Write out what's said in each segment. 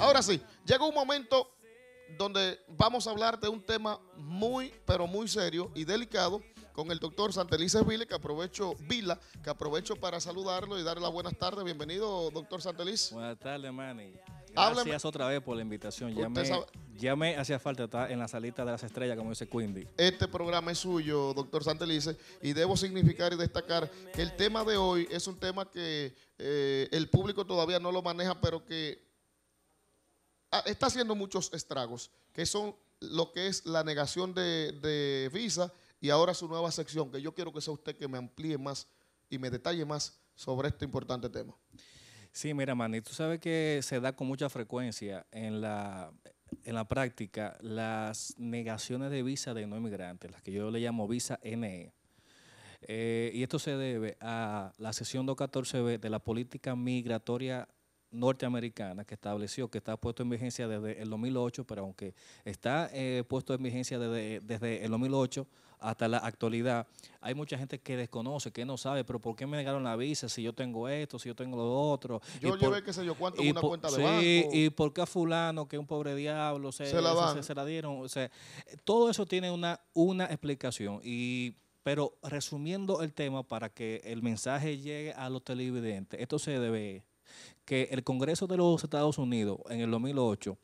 Ahora sí, llega un momento donde vamos a hablar de un tema muy, pero muy serio y delicado con el doctor Santelices Vila, que aprovecho, Vila, que aprovecho para saludarlo y darle las buenas tardes. Bienvenido, doctor Santelices. Buenas tardes, Manny. Gracias otra vez por la invitación. Ya me, hacía falta estar en la salita de las estrellas, como dice Quindy. Este programa es suyo, doctor Santelices, y debo significar y destacar que el tema de hoy es un tema que eh, el público todavía no lo maneja, pero que Ah, está haciendo muchos estragos, que son lo que es la negación de, visa y ahora su nueva sección, que yo quiero que sea usted que me amplíe más y me detalle más sobre este importante tema. Sí, mira, Manny, tú sabes que se da con mucha frecuencia en la, en la práctica las negaciones de visa de no inmigrantes, las que yo le llamo visa NE. Eh, y esto se debe a la sesión 214B de la política migratoria norteamericana que estableció que está puesto en vigencia desde el 2008, pero aunque está eh, puesto en vigencia desde, desde el 2008 hasta la actualidad, hay mucha gente que desconoce, que no sabe, pero ¿por qué me negaron la visa si yo tengo esto, si yo tengo lo otro? Yo llevé que qué sé yo cuánto una cuenta de sí, y por qué a fulano, que es un pobre diablo, se, la, dieron. O sea, todo eso tiene una, una explicación y... Pero resumiendo el tema para que el mensaje llegue a los televidentes, esto se debe que el Congreso de los Estados Unidos en el 2008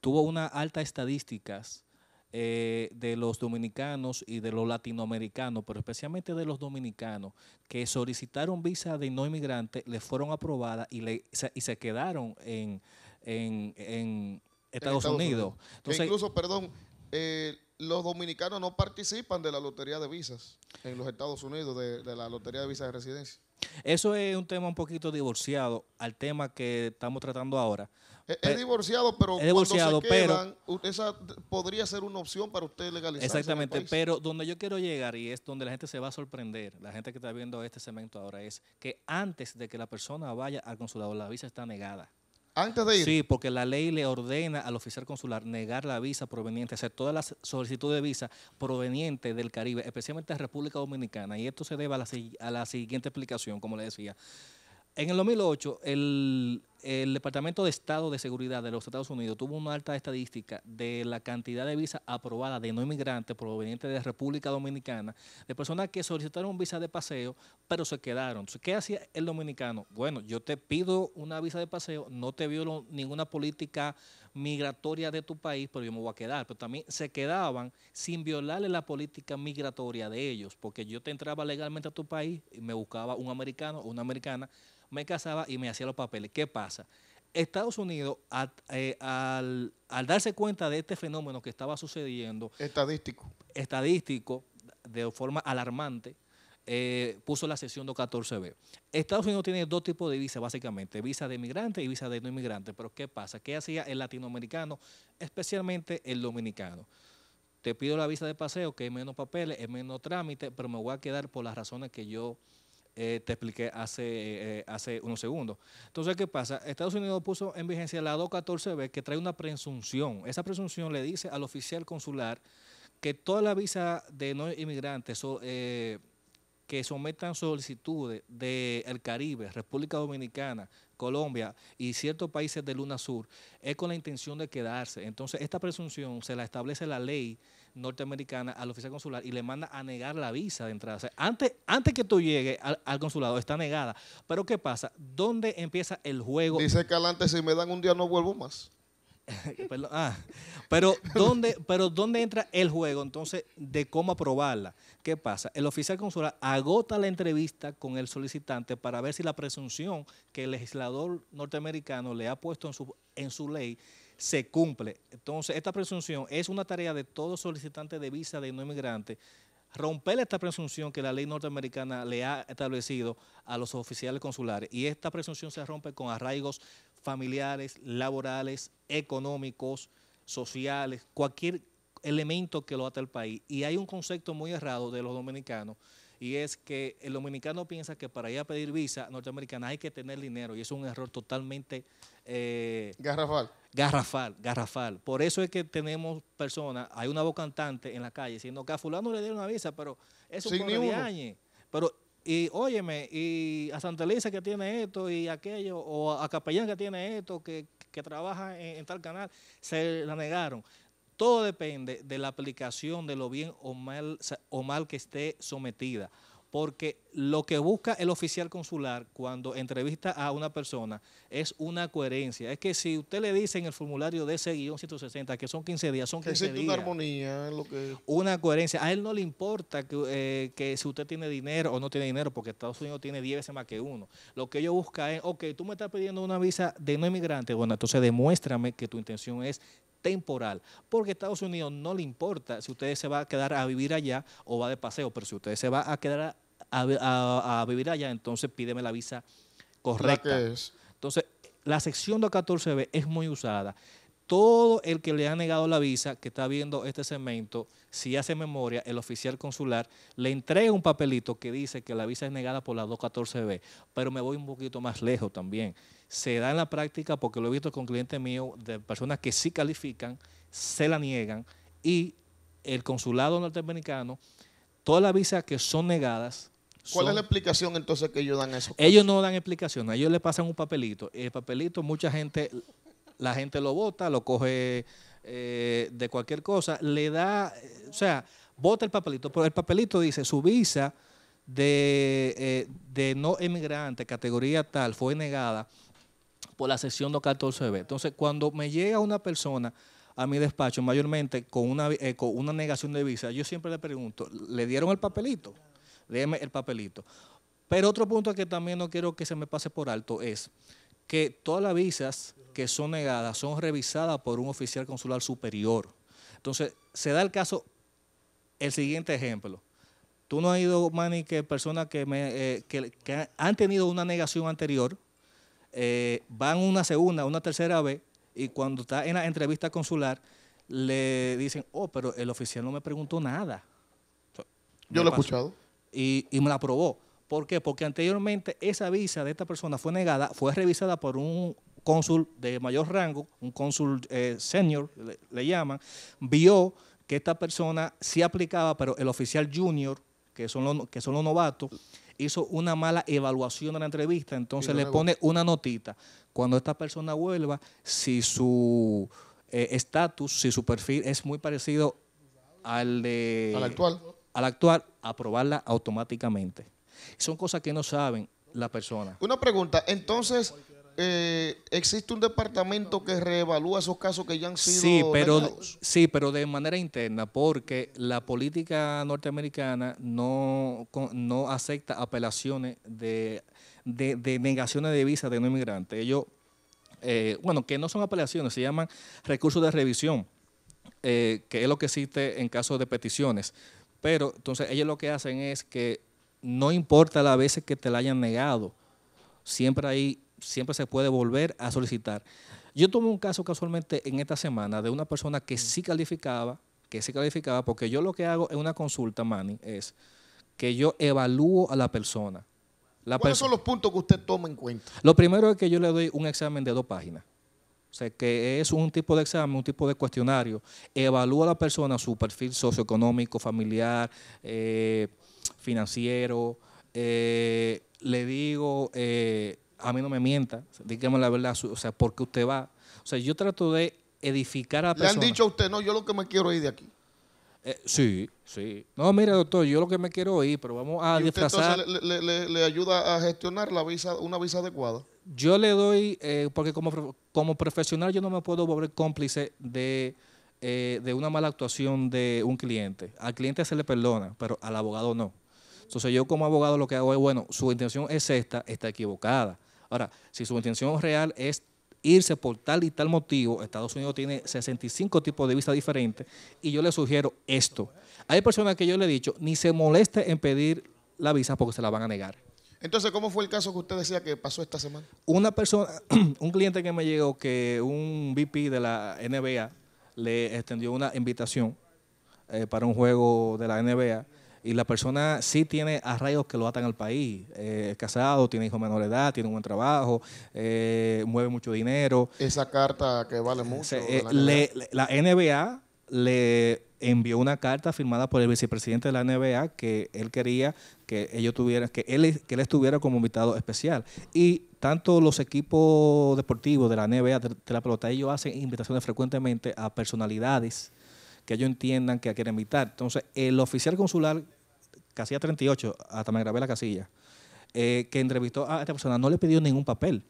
tuvo una alta estadísticas eh, de los dominicanos y de los latinoamericanos, pero especialmente de los dominicanos, que solicitaron visa de no inmigrante, le fueron aprobadas y, se, y se quedaron en, en, Estados, Unidos. Entonces, incluso, perdón, eh, los dominicanos no participan de la lotería de visas en los Estados Unidos, de, la lotería de visas de residencia. Eso es un tema un poquito divorciado al tema que estamos tratando ahora. Es, divorciado, pero cuando se quedan, esa podría ser una opción para usted legalizar. Exactamente, pero donde yo quiero llegar y es donde la gente se va a sorprender, la gente que está viendo este segmento ahora, es que antes de que la persona vaya al consulado, la visa está negada. Antes de ir. Sí, porque la ley le ordena al oficial consular negar la visa proveniente, hacer todas las solicitudes de visa provenientes del Caribe, especialmente de República Dominicana. Y esto se debe a la, a la siguiente explicación, como le decía. En el 2008, el el Departamento de Estado de Seguridad de los Estados Unidos tuvo una alta estadística de la cantidad de visas aprobadas de no inmigrantes provenientes de República Dominicana, de personas que solicitaron visa de paseo, pero se quedaron. Entonces, ¿qué hacía el dominicano? Bueno, yo te pido una visa de paseo, no te violo ninguna política migratoria de tu país, pero yo me voy a quedar. Pero también se quedaban sin violarle la política migratoria de ellos, porque yo te entraba legalmente a tu país y me buscaba un americano o una americana me casaba y me hacía los papeles. ¿Qué pasa? Estados Unidos, eh, al, darse cuenta de este fenómeno que estaba sucediendo, estadístico, estadístico de forma alarmante, eh, puso la sesión 214B. Estados Unidos tiene dos tipos de visa, básicamente, visa de inmigrante y visa de no inmigrante. Pero ¿qué pasa? ¿Qué hacía el latinoamericano, especialmente el dominicano? Te pido la visa de paseo, que es menos papeles, es menos trámite, pero me voy a quedar por las razones que yo eh, te expliqué hace, eh, hace unos segundos. Entonces, ¿qué pasa? Estados Unidos puso en vigencia la 214B que trae una presunción. Esa presunción le dice al oficial consular que toda la visa de no inmigrantes eh, que sometan solicitudes del Caribe, República Dominicana, Colombia y ciertos países de Luna Sur, es con la intención de quedarse. Entonces, esta presunción se la establece la ley norteamericana al oficial consular y le manda a negar la visa de entrada. antes, antes que tú llegues al, al, consulado, está negada. Pero, ¿qué pasa? ¿Dónde empieza el juego? Dice que Calante, si me dan un día no vuelvo más. Ah, pero, ¿dónde, pero entra el juego entonces de cómo aprobarla? ¿Qué pasa? El oficial consular agota la entrevista con el solicitante para ver si la presunción que el legislador norteamericano le ha puesto en su, en su ley se cumple. Entonces, esta presunción es una tarea de todo solicitante de visa de no inmigrante romper esta presunción que la ley norteamericana le ha establecido a los oficiales consulares. Y esta presunción se rompe con arraigos familiares, laborales, económicos, sociales, cualquier elemento que lo ata el país. Y hay un concepto muy errado de los dominicanos y es que el dominicano piensa que para ir a pedir visa norteamericana hay que tener dinero y es un error totalmente... Eh, garrafal. Garrafal, garrafal. Por eso es que tenemos personas, hay una voz cantante en la calle diciendo que a fulano le dieron una visa, pero es un de y óyeme, y a Santa que tiene esto y aquello, o a Capellán que tiene esto, que, trabaja en, en, tal canal, se la negaron. Todo depende de la aplicación de lo bien o mal, o mal que esté sometida porque lo que busca el oficial consular cuando entrevista a una persona es una coherencia. Es que si usted le dice en el formulario de ese guión 160 que son 15 días, son 15 días. una armonía. Lo que... Una coherencia. A él no le importa que, eh, que, si usted tiene dinero o no tiene dinero, porque Estados Unidos tiene 10 veces más que uno. Lo que ellos buscan es, ok, tú me estás pidiendo una visa de no inmigrante, bueno, entonces demuéstrame que tu intención es temporal, porque a Estados Unidos no le importa si usted se va a quedar a vivir allá o va de paseo, pero si usted se va a quedar a, vivir allá, entonces pídeme la visa correcta. Entonces, la sección 214 b es muy usada. Todo el que le ha negado la visa, que está viendo este segmento, si hace memoria, el oficial consular le entrega un papelito que dice que la visa es negada por la 214B, pero me voy un poquito más lejos también se da en la práctica porque lo he visto con clientes míos de personas que sí califican, se la niegan y el consulado norteamericano, todas las visas que son negadas. ¿Cuál es la explicación entonces que ellos dan a eso? Ellos no dan explicación, a ellos le pasan un papelito. El papelito, mucha gente, la gente lo vota, lo coge eh, de cualquier cosa, le da, o sea, vota el papelito, pero el papelito dice su visa de, eh, de no emigrante, categoría tal, fue negada por la sesión 214B. Entonces, cuando me llega una persona a mi despacho, mayormente con una, eh, con una negación de visa, yo siempre le pregunto, ¿le dieron el papelito? Déjeme el papelito. Pero otro punto que también no quiero que se me pase por alto es que todas las visas que son negadas son revisadas por un oficial consular superior. Entonces, se da el caso, el siguiente ejemplo. Tú no has ido, Manny, que personas que, me, eh, que han tenido una negación anterior, eh, van una segunda, una tercera vez, y cuando está en la entrevista consular, le dicen, oh, pero el oficial no me preguntó nada. Yo lo he escuchado. Y, me la aprobó. ¿Por qué? Porque anteriormente esa visa de esta persona fue negada, fue revisada por un cónsul de mayor rango, un cónsul eh, senior, le, le, llaman, vio que esta persona sí aplicaba, pero el oficial junior, que son los, que son los novatos, hizo una mala evaluación de la entrevista, entonces le pone una notita. Cuando esta persona vuelva, si su eh, estatus, si su perfil es muy parecido al de... Al actual. Al actual, aprobarla automáticamente. Son cosas que no saben la persona. Una pregunta, entonces... Eh, existe un departamento que reevalúa esos casos que ya han sido sí, pero, Sí, pero de manera interna, porque la política norteamericana no, no acepta apelaciones de, negaciones de visa de no inmigrante Ellos, eh, bueno, que no son apelaciones, se llaman recursos de revisión, eh, que es lo que existe en caso de peticiones. Pero entonces ellos lo que hacen es que no importa las veces que te la hayan negado, siempre hay siempre se puede volver a solicitar. Yo tomé un caso casualmente en esta semana de una persona que mm. sí calificaba, que sí calificaba, porque yo lo que hago en una consulta, Manny, es que yo evalúo a la persona. ¿Cuáles son los puntos que usted toma en cuenta? Lo primero es que yo le doy un examen de dos páginas. O sea, que es un tipo de examen, un tipo de cuestionario. Evalúo a la persona su perfil socioeconómico, familiar, eh, financiero. Eh, le digo eh, a mí no me mienta, dígame la verdad, o sea, ¿por qué usted va. O sea, yo trato de edificar a Le han dicho a usted, no, yo lo que me quiero ir de aquí. Eh, sí, sí. No, mire, doctor, yo lo que me quiero ir, pero vamos a ¿Y disfrazar. le, ayuda a gestionar la visa, una visa adecuada. Yo le doy, eh, porque como, como profesional yo no me puedo volver cómplice de, eh, de una mala actuación de un cliente. Al cliente se le perdona, pero al abogado no. Entonces yo como abogado lo que hago es, bueno, su intención es esta, está equivocada. Ahora, si su intención real es irse por tal y tal motivo, Estados Unidos tiene 65 tipos de visa diferentes y yo le sugiero esto. Hay personas que yo le he dicho, ni se moleste en pedir la visa porque se la van a negar. Entonces, ¿cómo fue el caso que usted decía que pasó esta semana? Una persona, un cliente que me llegó que un VP de la NBA le extendió una invitación eh, para un juego de la NBA y la persona sí tiene arraigos que lo atan al país. Eh, es casado, tiene hijos de menor edad, tiene un buen trabajo, eh, mueve mucho dinero. Esa carta que vale mucho. Eh, la, NBA. le envió una carta firmada por el vicepresidente de la NBA que él quería que ellos tuvieran, que él, que él estuviera como invitado especial. Y tanto los equipos deportivos de la NBA, de, de la pelota, ellos hacen invitaciones frecuentemente a personalidades que ellos entiendan que quieren invitar. Entonces, el oficial consular, casi a 38, hasta me grabé la casilla, eh, que entrevistó a esta persona, no le pidió ningún papel.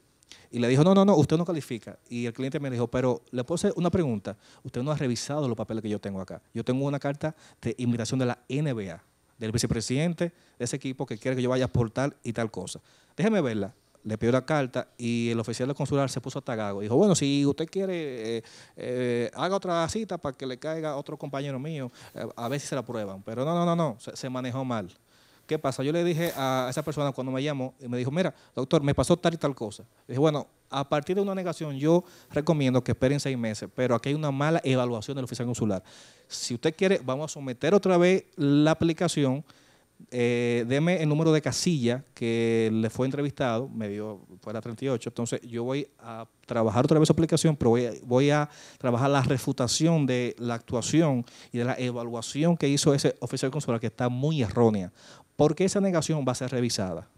Y le dijo, no, no, no, usted no califica. Y el cliente me dijo, pero le puedo una pregunta. Usted no ha revisado los papeles que yo tengo acá. Yo tengo una carta de invitación de la NBA, del vicepresidente de ese equipo que quiere que yo vaya a portar y tal cosa. Déjeme verla le pidió la carta y el oficial de consular se puso a tagago. Dijo, bueno, si usted quiere, eh, eh, haga otra cita para que le caiga otro compañero mío, eh, a ver si se la prueban. Pero no, no, no, no, se, manejó mal. ¿Qué pasa? Yo le dije a esa persona cuando me llamó y me dijo, mira, doctor, me pasó tal y tal cosa. dije, bueno, a partir de una negación yo recomiendo que esperen seis meses, pero aquí hay una mala evaluación del oficial consular. Si usted quiere, vamos a someter otra vez la aplicación eh, deme el número de casilla que le fue entrevistado, me dio, fuera 38, entonces yo voy a trabajar otra vez su aplicación, pero voy a, trabajar la refutación de la actuación y de la evaluación que hizo ese oficial consular, que está muy errónea, porque esa negación va a ser revisada.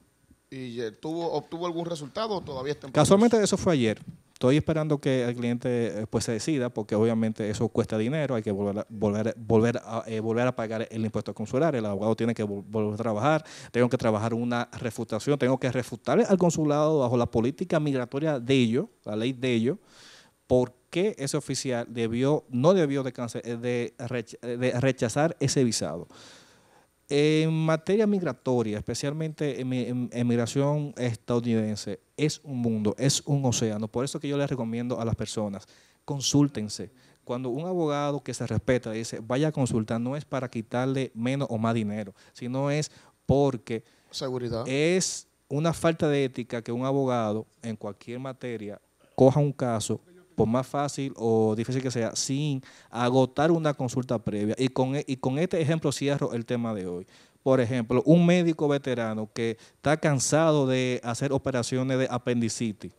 ¿Y eh, tuvo, obtuvo algún resultado o todavía está en Casualmente eso fue ayer estoy esperando que el cliente eh, pues se decida, porque obviamente eso cuesta dinero, hay que volver a, volver, volver a, eh, volver a pagar el impuesto consular, el abogado tiene que volver a trabajar, tengo que trabajar una refutación, tengo que refutarle al consulado bajo la política migratoria de ellos, la ley de ellos, porque ese oficial debió, no debió de, de rechazar ese visado. En materia migratoria, especialmente en, migración estadounidense, es un mundo, es un océano. Por eso que yo les recomiendo a las personas, consúltense. Cuando un abogado que se respeta dice, vaya a consultar, no es para quitarle menos o más dinero, sino es porque es una falta de ética que un abogado en cualquier materia coja un caso por más fácil o difícil que sea, sin agotar una consulta previa. Y con, e, con este ejemplo cierro el tema de hoy. Por ejemplo, un médico veterano que está cansado de hacer operaciones de apendicitis,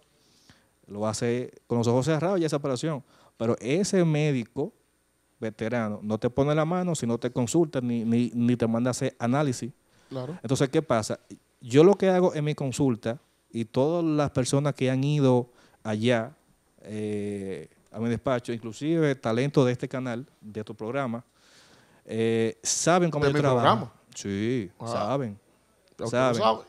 lo hace con los ojos cerrados y esa operación, pero ese médico veterano no te pone la mano si no te consulta ni, te manda a hacer análisis. Entonces, ¿qué pasa? Yo lo que hago en mi consulta y todas las personas que han ido allá eh, a mi despacho, inclusive talento de este canal, de tu programa, eh, saben cómo yo trabajo. Sí, saben. Saben.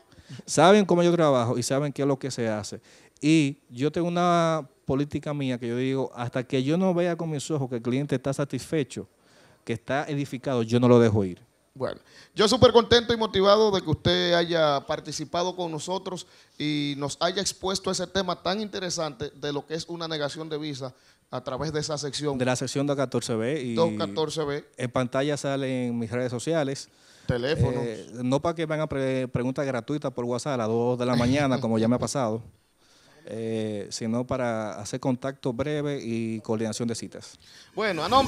saben cómo yo trabajo y saben qué es lo que se hace. Y yo tengo una política mía que yo digo, hasta que yo no vea con mis ojos que el cliente está satisfecho, que está edificado, yo no lo dejo ir. Bueno, yo súper contento y motivado de que usted haya participado con nosotros y nos haya expuesto ese tema tan interesante de lo que es una negación de visa a través de esa sección. De la sección 214B. Y 214B. En pantalla salen mis redes sociales. teléfono, eh, no para que vengan pre preguntas gratuitas por WhatsApp a las 2 de la mañana, como ya me ha pasado. Eh, sino para hacer contacto breve y coordinación de citas. Bueno, a nombre.